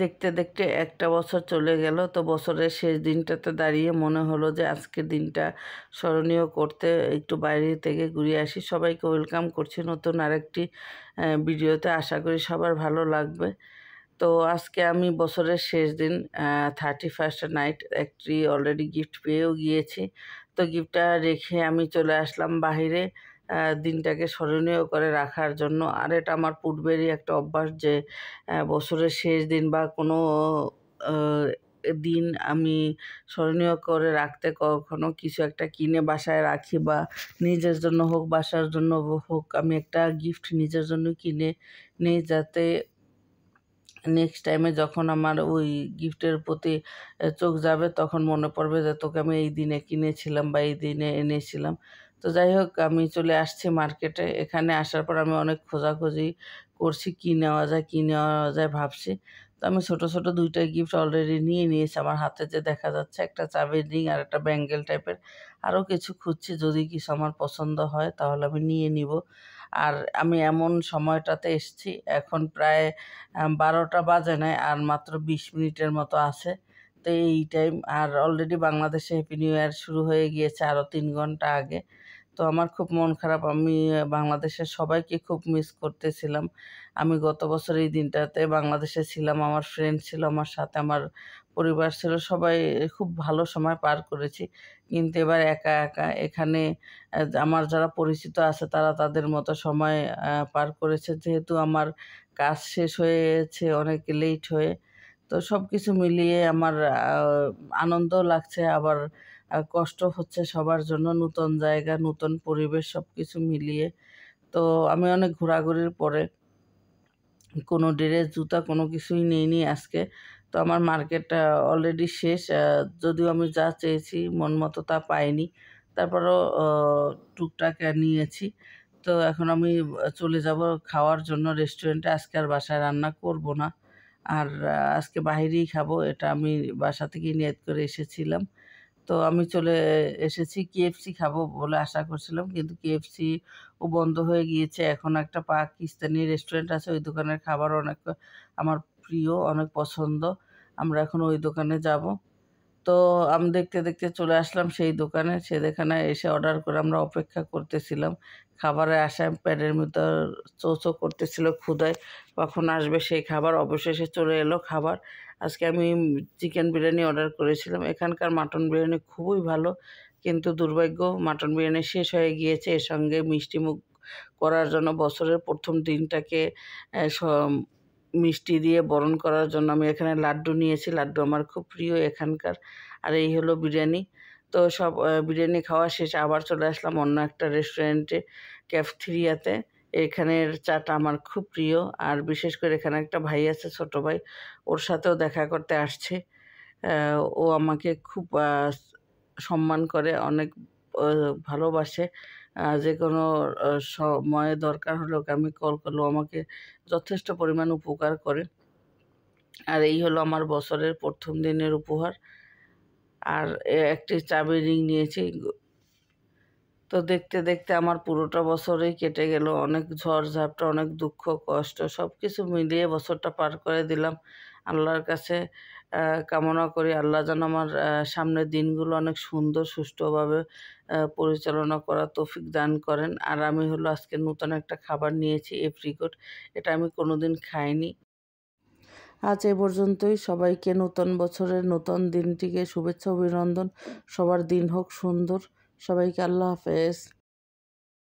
দেখতে দেখতে একটা বছর চলে গেল তো বছরের শেষ দিনটাতে দাঁড়িয়ে মনে হলো যে আজকের দিনটা স্মরণীয় করতে একটু বাইরে থেকে ঘুরে আসি সবাইকে ওয়েলকাম করছি নতুন আরেকটি ভিডিওতে আশা করি সবার ভালো লাগবে তো আজকে আমি বছরের শেষ দিন থার্টি ফার্স্ট নাইট একটি অলরেডি গিফট পেয়েও গিয়েছি তো গিফটটা রেখে আমি চলে আসলাম বাহিরে দিনটাকে স্মরণীয় করে রাখার জন্য আর এটা আমার পূর্বেরই একটা অভ্যাস যে বছরের শেষ দিন বা কোনো দিন আমি স্মরণীয় করে রাখতে কখনো কিছু একটা কিনে বাসায় রাখি বা নিজের জন্য হোক বাসার জন্য হোক আমি একটা গিফট নিজের জন্য কিনে নিই যাতে নেক্সট টাইমে যখন আমার ওই গিফটের প্রতি চোখ যাবে তখন মনে পড়বে যে তোকে আমি এই দিনে কিনেছিলাম বা এই দিনে এনেছিলাম তো যাই হোক আমি চলে আসছি মার্কেটে এখানে আসার পর আমি অনেক খোঁজাখুঁজি করছি কী নেওয়া যায় কী নেওয়া যায় ভাবছি তো আমি ছোট ছোট দুইটা গিফট অলরেডি নিয়ে নিয়েছি আমার হাতে যে দেখা যাচ্ছে একটা চাবির রিং আর একটা ব্যাঙ্গেল টাইপের আরও কিছু খুঁজছি যদি কিছু আমার পছন্দ হয় তাহলে আমি নিয়ে নিব আর আমি এমন সময়টাতে এসছি এখন প্রায় বারোটা বাজে নেয় আর মাত্র বিশ মিনিটের মতো আছে তো এই টাইম আর অলরেডি বাংলাদেশে হ্যাপি নিউ ইয়ার শুরু হয়ে গিয়েছে আরও তিন ঘন্টা আগে তো আমার খুব মন খারাপ আমি বাংলাদেশের সবাইকে খুব মিস করতেছিলাম আমি গত বছর এই দিনটাতে বাংলাদেশে ছিলাম আমার ফ্রেন্ড ছিল আমার সাথে আমার পরিবার ছিল সবাই খুব ভালো সময় পার করেছি কিন্তু এবার একা একা এখানে আমার যারা পরিচিত আছে তারা তাদের মতো সময় পার করেছে যেহেতু আমার কাজ শেষ হয়েছে অনেক লেট হয়ে তো সব কিছু মিলিয়ে আমার আনন্দ লাগছে আবার কষ্ট হচ্ছে সবার জন্য নতুন জায়গা নতুন পরিবেশ সব কিছু মিলিয়ে তো আমি অনেক ঘোরাঘুরির পরে কোনো ড্রেস জুতা কোনো কিছুই নিইনি আজকে তো আমার মার্কেট অলরেডি শেষ যদিও আমি যা চেয়েছি মন মতো তা পাইনি তারপরও টুকটাক নিয়েছি তো এখন আমি চলে যাব খাওয়ার জন্য রেস্টুরেন্টে আজকে আর বাসায় রান্না করব না আর আজকে বাহিরেই খাবো এটা আমি বাসা থেকেই নিয়ত করে এসেছিলাম তো আমি চলে এসেছি কেএফসি খাবো বলে আশা করছিলাম কিন্তু কেএফসি ও বন্ধ হয়ে গিয়েছে এখন একটা পাকিস্তানি রেস্টুরেন্ট আছে ওই দোকানের খাবার অনেক আমার প্রিয় অনেক পছন্দ আমরা এখন ওই দোকানে যাব তো আমি দেখতে দেখতে চলে আসলাম সেই দোকানে সে দেখানে এসে অর্ডার করে আমরা অপেক্ষা করতেছিলাম খাবারে আসায় প্যাডের মতো চৌচো করতেছিল ক্ষুদায় কখন আসবে সেই খাবার অবশেষে চলে এলো খাবার আজকে আমি চিকেন বিরিয়ানি অর্ডার করেছিলাম এখানকার মাটন বিরিয়ানি খুবই ভালো কিন্তু দুর্ভাগ্য মাটন বিরিয়ানি শেষ হয়ে গিয়েছে এর সঙ্গে মিষ্টিমুখ করার জন্য বছরের প্রথম দিনটাকে মিষ্টি দিয়ে বরণ করার জন্য আমি এখানে লাড্ডু নিয়েছি লাড্ডু আমার খুব প্রিয় এখানকার আর এই হলো বিরিয়ানি তো সব বিরিয়ানি খাওয়া শেষে আবার চলে আসলাম অন্য একটা রেস্টুরেন্টে ক্যাফথিরিয়াতে এখানের চাটা আমার খুব প্রিয় আর বিশেষ করে এখানে একটা ভাই আছে ছোট ভাই ওর সাথেও দেখা করতে আসছে ও আমাকে খুব সম্মান করে অনেক ভালোবাসে যে কোনো সময়ে দরকার হলেও আমি কল করলেও আমাকে যথেষ্ট পরিমাণ উপকার করে আর এই হলো আমার বছরের প্রথম দিনের উপহার আর একটি চাবি রিং নিয়েছি তো দেখতে দেখতে আমার পুরোটা বছরেই কেটে গেল অনেক ঝড় ঝাপটা অনেক দুঃখ কষ্ট সব কিছু মিলিয়ে বছরটা পার করে দিলাম আল্লাহর কাছে কামনা করি আল্লাহ যেন আমার সামনের দিনগুলো অনেক সুন্দর সুষ্ঠুভাবে পরিচালনা করা তৌফিক দান করেন আর আমি হলো আজকে নতুন একটা খাবার নিয়েছি এপ্রিকট এটা আমি কোনোদিন খাইনি আজ এ পর্যন্তই সবাইকে নতুন বছরের নতুন দিনটিকে শুভেচ্ছা অভিনন্দন সবার দিন হোক সুন্দর সবাইকে আল্লাহ হাফেজ